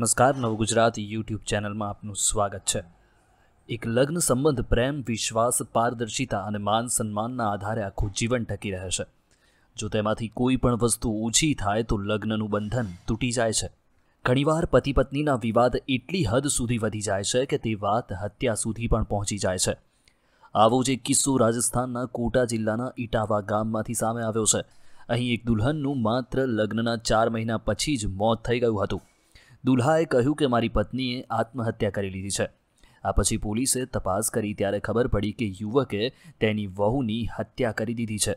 નમસ્કાર નવ ગુજરાત યુટ્યુબ ચેનલમાં આપનું સ્વાગત છે એક લગ્ન સંબંધ પ્રેમ વિશ્વાસ પારદર્શિતા અને માન સન્માનના આધારે આખું જીવન ટકી રહે છે જો તેમાંથી કોઈ પણ વસ્તુ ઓછી થાય તો લગ્નનું બંધન તૂટી જાય છે ઘણીવાર પતિ પત્નીના વિવાદ એટલી હદ સુધી વધી જાય છે કે તે વાત હત્યા સુધી પણ પહોંચી જાય છે આવો જ એક કિસ્સો રાજસ્થાનના કોટા જિલ્લાના ઇટાવા ગામમાંથી સામે આવ્યો છે અહીં એક દુલ્હનનું માત્ર લગ્નના ચાર મહિના પછી જ મોત થઈ ગયું હતું દુલ્હાએ કહ્યું કે મારી પત્નીએ આત્મહત્યા કરી લીધી છે આ પછી પોલીસે તપાસ કરી ત્યારે ખબર પડી કે યુવકે તેની વહુની હત્યા કરી દીધી છે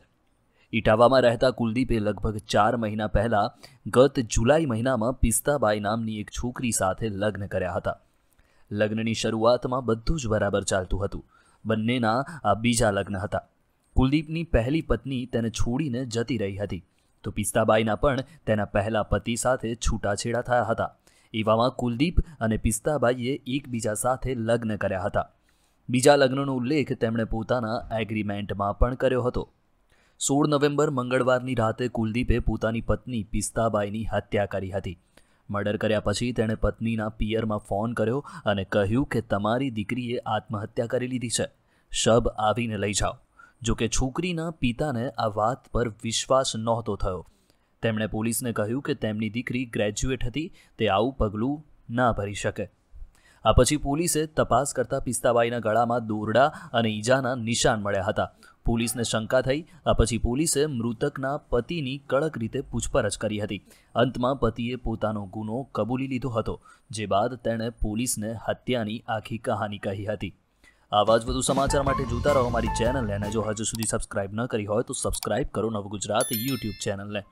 ઇટાવામાં રહેતા કુલદીપે લગભગ ચાર મહિના પહેલાં ગત જુલાઈ મહિનામાં પિસ્તાબાઈ નામની એક છોકરી સાથે લગ્ન કર્યા હતા લગ્નની શરૂઆતમાં બધું જ બરાબર ચાલતું હતું બંનેના આ બીજા લગ્ન હતા કુલદીપની પહેલી પત્ની તેને છોડીને જતી રહી હતી તો પિસ્તાબાઈના પણ તેના પહેલા પતિ સાથે છૂટાછેડા થયા હતા એવામાં કુલદીપ અને પિસ્તાબાઈએ એકબીજા સાથે લગ્ન કર્યા હતા બીજા લગ્નનો ઉલ્લેખ તેમણે પોતાના એગ્રીમેન્ટમાં પણ કર્યો હતો સોળ નવેમ્બર મંગળવારની રાતે કુલદીપે પોતાની પત્ની પિસ્તાબાઈની હત્યા કરી હતી મર્ડર કર્યા પછી તેણે પત્નીના પિયરમાં ફોન કર્યો અને કહ્યું કે તમારી દીકરીએ આત્મહત્યા કરી લીધી છે શબ આવીને લઈ જાઓ જો કે છોકરીના પિતાને આ વાત પર વિશ્વાસ નહોતો થયો તેમણે પોલીસને કહ્યું કે તેમની દીકરી ગ્રેજ્યુએટ હતી તે આવું પગલું ના ભરી શકે આ પછી પોલીસે તપાસ કરતા પિસ્તાબાઈના ગળામાં દોરડા અને ઈજાના નિશાન મળ્યા હતા પોલીસને શંકા થઈ આ પછી પોલીસે મૃતકના પતિની કડક રીતે પૂછપરછ કરી હતી અંતમાં પતિએ પોતાનો ગુનો કબૂલી લીધો હતો જે બાદ તેણે પોલીસને હત્યાની આખી કહાની કહી હતી આવા જ વધુ સમાચાર માટે જોતા રહો મારી ચેનલને અને જો હજુ સુધી સબસ્ક્રાઇબ ન કરી હોય તો સબસ્ક્રાઇબ કરો નવગુજરાત યુટ્યુબ ચેનલને